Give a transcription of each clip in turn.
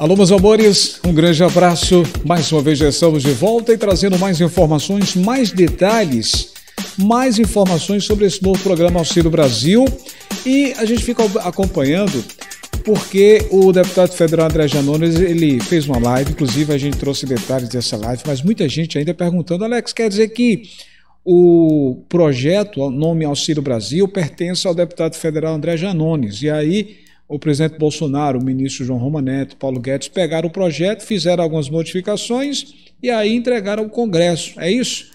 Alô, meus amores, um grande abraço. Mais uma vez já estamos de volta e trazendo mais informações, mais detalhes, mais informações sobre esse novo programa Auxílio Brasil. E a gente fica acompanhando porque o deputado federal André Janones ele fez uma live, inclusive a gente trouxe detalhes dessa live, mas muita gente ainda perguntando, Alex, quer dizer que o projeto, o nome Auxílio Brasil, pertence ao deputado federal André Janones. E aí o presidente Bolsonaro, o ministro João Neto, Paulo Guedes pegaram o projeto, fizeram algumas modificações e aí entregaram ao Congresso. É isso?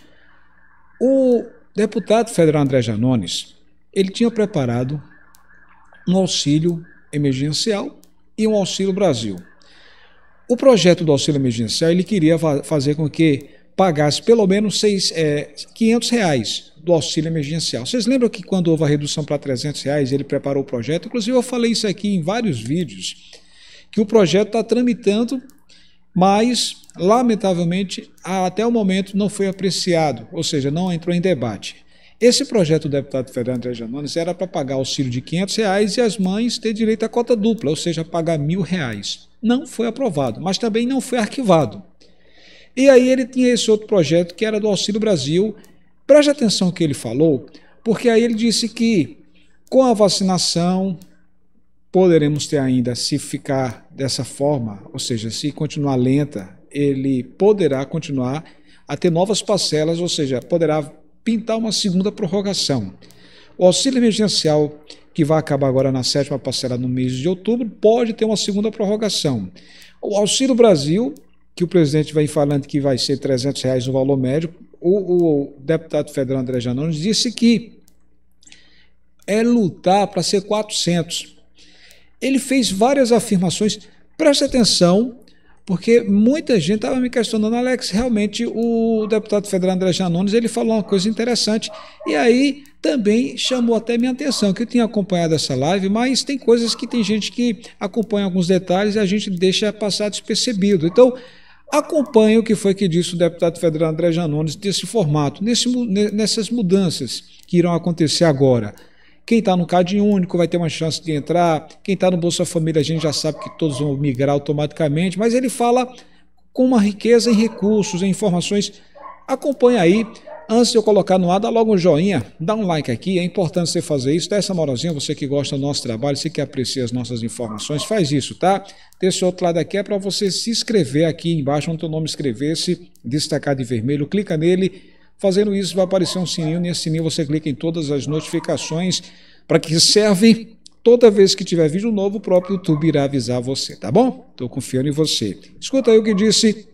O deputado federal André Janones, ele tinha preparado um auxílio emergencial e um auxílio Brasil. O projeto do auxílio emergencial ele queria fazer com que pagasse pelo menos seis, é, 500 reais do auxílio emergencial. Vocês lembram que quando houve a redução para 300 reais, ele preparou o projeto? Inclusive, eu falei isso aqui em vários vídeos, que o projeto está tramitando, mas, lamentavelmente, até o momento não foi apreciado, ou seja, não entrou em debate. Esse projeto do deputado federal André Janones era para pagar auxílio de 500 reais e as mães ter direito à cota dupla, ou seja, pagar mil reais. Não foi aprovado, mas também não foi arquivado. E aí ele tinha esse outro projeto que era do Auxílio Brasil. Preste atenção no que ele falou, porque aí ele disse que com a vacinação poderemos ter ainda, se ficar dessa forma, ou seja, se continuar lenta, ele poderá continuar a ter novas parcelas, ou seja, poderá pintar uma segunda prorrogação. O auxílio emergencial, que vai acabar agora na sétima parcela no mês de outubro, pode ter uma segunda prorrogação. O Auxílio Brasil que o presidente vem falando que vai ser 300 reais o valor médio, o, o deputado federal André Janones disse que é lutar para ser 400. Ele fez várias afirmações, preste atenção, porque muita gente estava me questionando, Alex, realmente o deputado federal André Janones, ele falou uma coisa interessante, e aí também chamou até minha atenção, que eu tinha acompanhado essa live, mas tem coisas que tem gente que acompanha alguns detalhes e a gente deixa passar despercebido. Então, Acompanhe o que foi que disse o deputado federal André Janones desse formato, nesse, nessas mudanças que irão acontecer agora. Quem está no Cade único vai ter uma chance de entrar, quem está no Bolsa Família a gente já sabe que todos vão migrar automaticamente, mas ele fala com uma riqueza em recursos, em informações. Acompanhe aí Antes de eu colocar no ar, dá logo um joinha, dá um like aqui, é importante você fazer isso, dá essa moralzinha, você que gosta do nosso trabalho, você que aprecia as nossas informações, faz isso, tá? Desse outro lado aqui é para você se inscrever aqui embaixo, onde o nome escrever-se, destacar de vermelho, clica nele, fazendo isso vai aparecer um sininho, nesse sininho você clica em todas as notificações, para que servem toda vez que tiver vídeo novo, o próprio YouTube irá avisar você, tá bom? Estou confiando em você. Escuta aí o que disse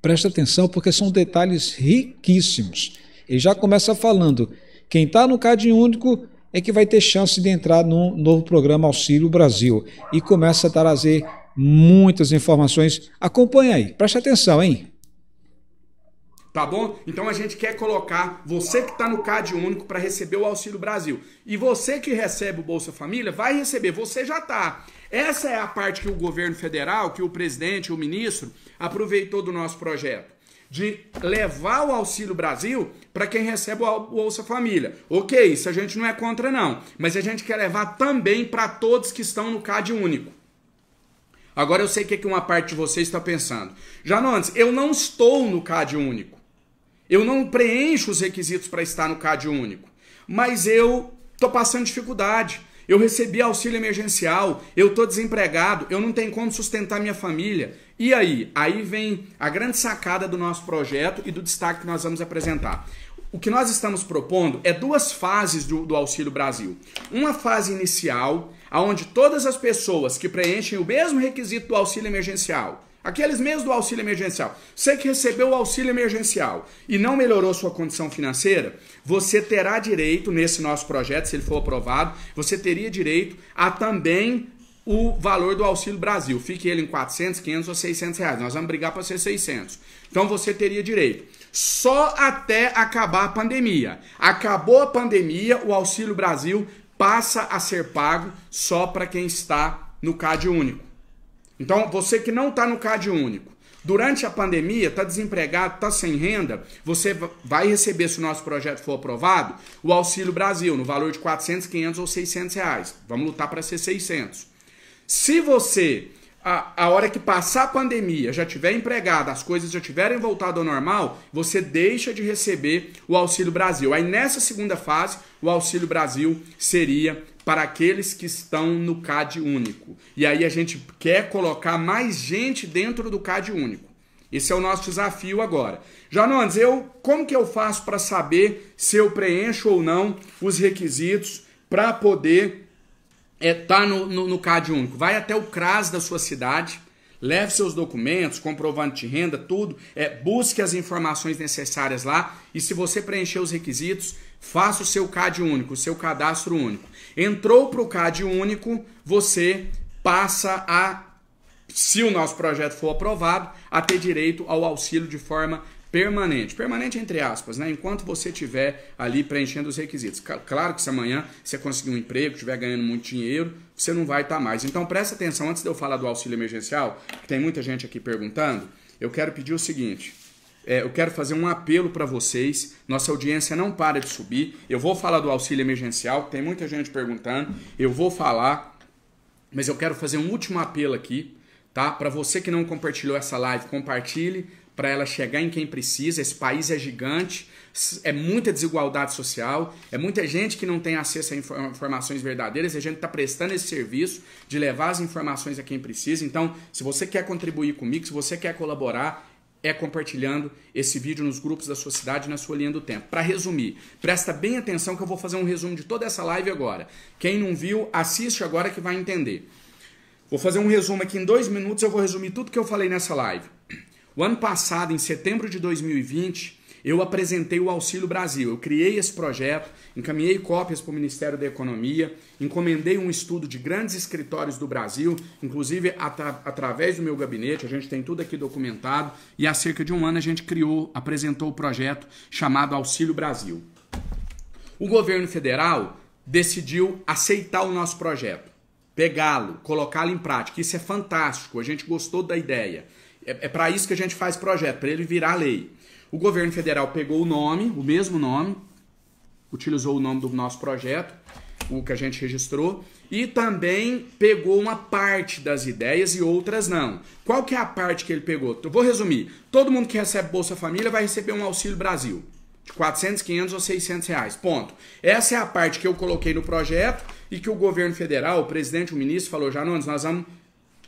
Presta atenção, porque são detalhes riquíssimos. Ele já começa falando: quem está no CAD único é que vai ter chance de entrar no novo programa Auxílio Brasil. E começa a trazer muitas informações. Acompanha aí, preste atenção, hein? tá bom? Então a gente quer colocar você que está no CAD único para receber o Auxílio Brasil. E você que recebe o Bolsa Família vai receber, você já está. Essa é a parte que o governo federal, que o presidente, o ministro, aproveitou do nosso projeto. De levar o Auxílio Brasil para quem recebe o Bolsa Família. Ok, isso a gente não é contra, não. Mas a gente quer levar também para todos que estão no CAD único. Agora eu sei o que, que uma parte de vocês está pensando. Janones, eu não estou no CAD único. Eu não preencho os requisitos para estar no CAD único, mas eu tô passando dificuldade. Eu recebi auxílio emergencial, eu tô desempregado, eu não tenho como sustentar minha família. E aí? Aí vem a grande sacada do nosso projeto e do destaque que nós vamos apresentar. O que nós estamos propondo é duas fases do, do Auxílio Brasil. Uma fase inicial, onde todas as pessoas que preenchem o mesmo requisito do auxílio emergencial, Aqueles mesmos do auxílio emergencial. Você que recebeu o auxílio emergencial e não melhorou sua condição financeira, você terá direito, nesse nosso projeto, se ele for aprovado, você teria direito a também o valor do Auxílio Brasil. Fique ele em 400, 500 ou 600 reais. Nós vamos brigar para ser 600. Então você teria direito. Só até acabar a pandemia. Acabou a pandemia, o Auxílio Brasil passa a ser pago só para quem está no CAD único. Então, você que não está no CAD único, durante a pandemia, está desempregado, está sem renda, você vai receber, se o nosso projeto for aprovado, o Auxílio Brasil, no valor de 400, 500 ou 600 reais. Vamos lutar para ser 600. Se você a, a hora que passar a pandemia, já tiver empregado, as coisas já tiverem voltado ao normal, você deixa de receber o Auxílio Brasil. Aí nessa segunda fase, o Auxílio Brasil seria para aqueles que estão no CAD único. E aí a gente quer colocar mais gente dentro do CAD único. Esse é o nosso desafio agora. Janones, eu como que eu faço para saber se eu preencho ou não os requisitos para poder é, tá no, no, no CAD único. Vai até o CRAS da sua cidade, leve seus documentos, comprovante de renda, tudo. É, busque as informações necessárias lá e se você preencher os requisitos, faça o seu CAD único, o seu cadastro único. Entrou para o CAD único, você passa a, se o nosso projeto for aprovado, a ter direito ao auxílio de forma permanente. Permanente entre aspas, né? Enquanto você estiver ali preenchendo os requisitos. Claro que se amanhã você conseguir um emprego, estiver ganhando muito dinheiro, você não vai estar tá mais. Então presta atenção, antes de eu falar do auxílio emergencial, que tem muita gente aqui perguntando, eu quero pedir o seguinte. É, eu quero fazer um apelo para vocês. Nossa audiência não para de subir. Eu vou falar do auxílio emergencial, tem muita gente perguntando. Eu vou falar, mas eu quero fazer um último apelo aqui, tá? Para você que não compartilhou essa live, compartilhe para ela chegar em quem precisa. Esse país é gigante, é muita desigualdade social, é muita gente que não tem acesso a informações verdadeiras e a gente está prestando esse serviço de levar as informações a quem precisa. Então, se você quer contribuir comigo, se você quer colaborar, é compartilhando esse vídeo nos grupos da sua cidade na sua linha do tempo. Para resumir, presta bem atenção que eu vou fazer um resumo de toda essa live agora. Quem não viu, assiste agora que vai entender. Vou fazer um resumo aqui em dois minutos, eu vou resumir tudo que eu falei nessa live. O ano passado, em setembro de 2020, eu apresentei o Auxílio Brasil. Eu criei esse projeto, encaminhei cópias para o Ministério da Economia, encomendei um estudo de grandes escritórios do Brasil, inclusive através do meu gabinete, a gente tem tudo aqui documentado, e há cerca de um ano a gente criou, apresentou o projeto chamado Auxílio Brasil. O governo federal decidiu aceitar o nosso projeto, pegá-lo, colocá-lo em prática. Isso é fantástico, a gente gostou da ideia. É, é para isso que a gente faz projeto, para ele virar lei. O governo federal pegou o nome, o mesmo nome, utilizou o nome do nosso projeto, o que a gente registrou, e também pegou uma parte das ideias e outras não. Qual que é a parte que ele pegou? Eu vou resumir. Todo mundo que recebe Bolsa Família vai receber um Auxílio Brasil de 400, 500 ou 600 reais. Ponto. Essa é a parte que eu coloquei no projeto e que o governo federal, o presidente, o ministro falou, já Janones, nós vamos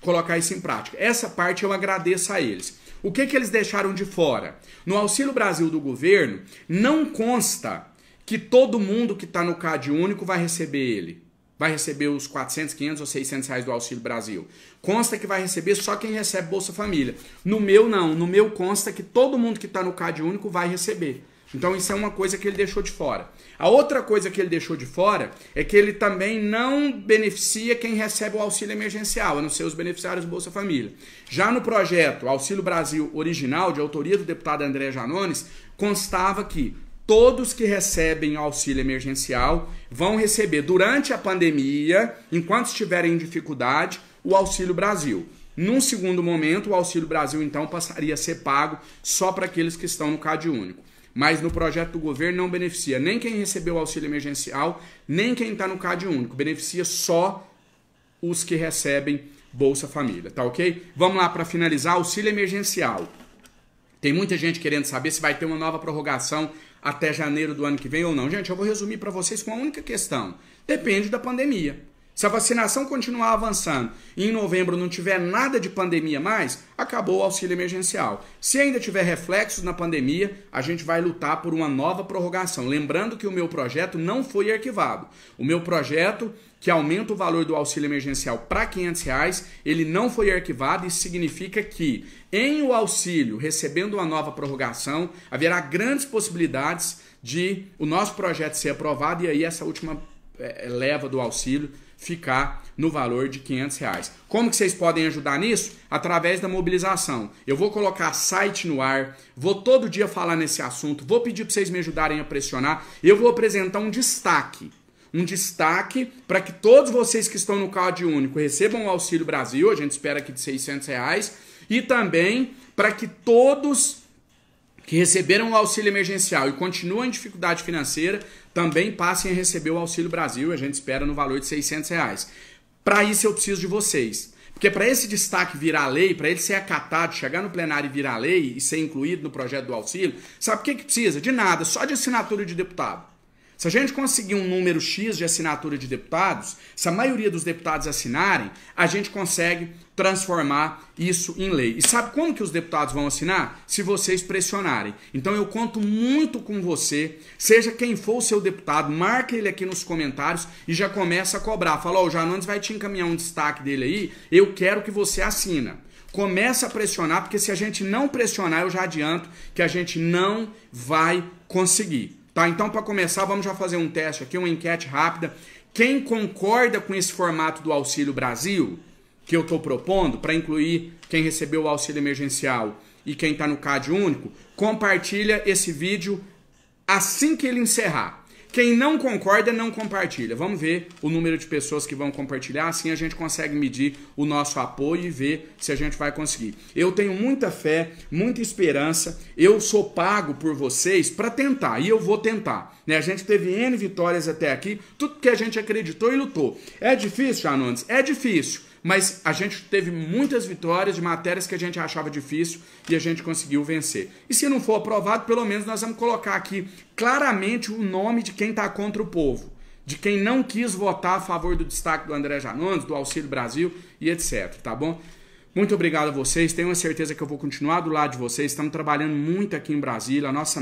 colocar isso em prática. Essa parte eu agradeço a eles. O que, que eles deixaram de fora? No Auxílio Brasil do governo, não consta que todo mundo que está no CAD único vai receber ele. Vai receber os 400, 500 ou 600 reais do Auxílio Brasil. Consta que vai receber só quem recebe Bolsa Família. No meu, não. No meu, consta que todo mundo que está no CAD único vai receber. Então isso é uma coisa que ele deixou de fora. A outra coisa que ele deixou de fora é que ele também não beneficia quem recebe o auxílio emergencial, a não ser os beneficiários do Bolsa Família. Já no projeto Auxílio Brasil original, de autoria do deputado André Janones, constava que todos que recebem o auxílio emergencial vão receber durante a pandemia, enquanto estiverem em dificuldade, o Auxílio Brasil. Num segundo momento, o Auxílio Brasil então passaria a ser pago só para aqueles que estão no CadÚnico. único. Mas no projeto do governo não beneficia nem quem recebeu o auxílio emergencial, nem quem está no CAD único. Beneficia só os que recebem Bolsa Família, tá ok? Vamos lá para finalizar: auxílio emergencial. Tem muita gente querendo saber se vai ter uma nova prorrogação até janeiro do ano que vem ou não. Gente, eu vou resumir para vocês com a única questão: depende da pandemia. Se a vacinação continuar avançando e em novembro não tiver nada de pandemia mais, acabou o auxílio emergencial. Se ainda tiver reflexos na pandemia, a gente vai lutar por uma nova prorrogação. Lembrando que o meu projeto não foi arquivado. O meu projeto que aumenta o valor do auxílio emergencial para 500 reais, ele não foi arquivado e significa que em o auxílio recebendo uma nova prorrogação haverá grandes possibilidades de o nosso projeto ser aprovado e aí essa última é, é, leva do auxílio ficar no valor de 500 reais. Como que vocês podem ajudar nisso? Através da mobilização. Eu vou colocar site no ar, vou todo dia falar nesse assunto, vou pedir para vocês me ajudarem a pressionar, eu vou apresentar um destaque. Um destaque para que todos vocês que estão no CAD único recebam o Auxílio Brasil, a gente espera aqui de 600 reais, e também para que todos que receberam o auxílio emergencial e continuam em dificuldade financeira também passem a receber o Auxílio Brasil, a gente espera no valor de 600 reais. Para isso eu preciso de vocês. Porque para esse destaque virar lei, para ele ser acatado, chegar no plenário e virar lei e ser incluído no projeto do auxílio, sabe o que, que precisa? De nada, só de assinatura de deputado. Se a gente conseguir um número X de assinatura de deputados, se a maioria dos deputados assinarem, a gente consegue transformar isso em lei. E sabe como que os deputados vão assinar? Se vocês pressionarem. Então eu conto muito com você, seja quem for o seu deputado, marca ele aqui nos comentários e já começa a cobrar. Fala, ó, oh, o Janones vai te encaminhar um destaque dele aí, eu quero que você assina. Começa a pressionar, porque se a gente não pressionar, eu já adianto que a gente não vai conseguir. Tá? Então, para começar, vamos já fazer um teste aqui, uma enquete rápida. Quem concorda com esse formato do Auxílio Brasil que eu estou propondo para incluir quem recebeu o auxílio emergencial e quem está no CAD único, compartilha esse vídeo assim que ele encerrar. Quem não concorda, não compartilha. Vamos ver o número de pessoas que vão compartilhar, assim a gente consegue medir o nosso apoio e ver se a gente vai conseguir. Eu tenho muita fé, muita esperança, eu sou pago por vocês para tentar, e eu vou tentar. Né? A gente teve N vitórias até aqui, tudo que a gente acreditou e lutou. É difícil, Janones? É difícil mas a gente teve muitas vitórias de matérias que a gente achava difícil e a gente conseguiu vencer. E se não for aprovado, pelo menos nós vamos colocar aqui claramente o nome de quem está contra o povo, de quem não quis votar a favor do destaque do André Janones, do Auxílio Brasil e etc, tá bom? Muito obrigado a vocês, tenho a certeza que eu vou continuar do lado de vocês, estamos trabalhando muito aqui em Brasília, a nossa